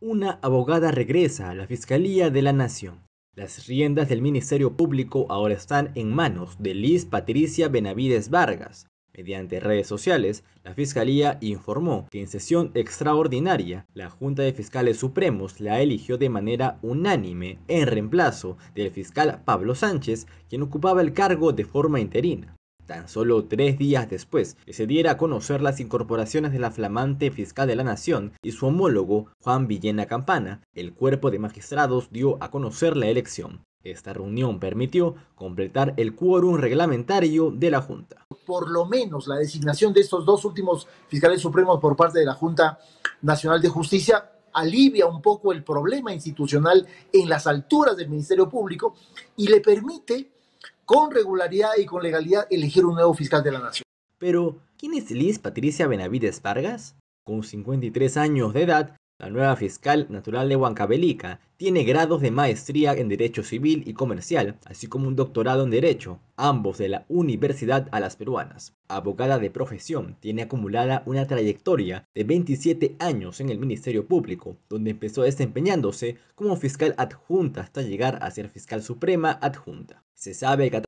Una abogada regresa a la Fiscalía de la Nación. Las riendas del Ministerio Público ahora están en manos de Liz Patricia Benavides Vargas. Mediante redes sociales, la Fiscalía informó que en sesión extraordinaria, la Junta de Fiscales Supremos la eligió de manera unánime en reemplazo del fiscal Pablo Sánchez, quien ocupaba el cargo de forma interina. Tan solo tres días después que se diera a conocer las incorporaciones de la flamante fiscal de la Nación y su homólogo Juan Villena Campana, el cuerpo de magistrados dio a conocer la elección. Esta reunión permitió completar el quórum reglamentario de la Junta. Por lo menos la designación de estos dos últimos fiscales supremos por parte de la Junta Nacional de Justicia alivia un poco el problema institucional en las alturas del Ministerio Público y le permite con regularidad y con legalidad elegir un nuevo fiscal de la nación. Pero, ¿quién es Liz Patricia Benavides Vargas? Con 53 años de edad, la nueva fiscal natural de Huancavelica tiene grados de maestría en Derecho Civil y Comercial, así como un doctorado en Derecho, ambos de la Universidad a las Peruanas. Abogada de profesión, tiene acumulada una trayectoria de 27 años en el Ministerio Público, donde empezó desempeñándose como fiscal adjunta hasta llegar a ser fiscal suprema adjunta. Se sabe que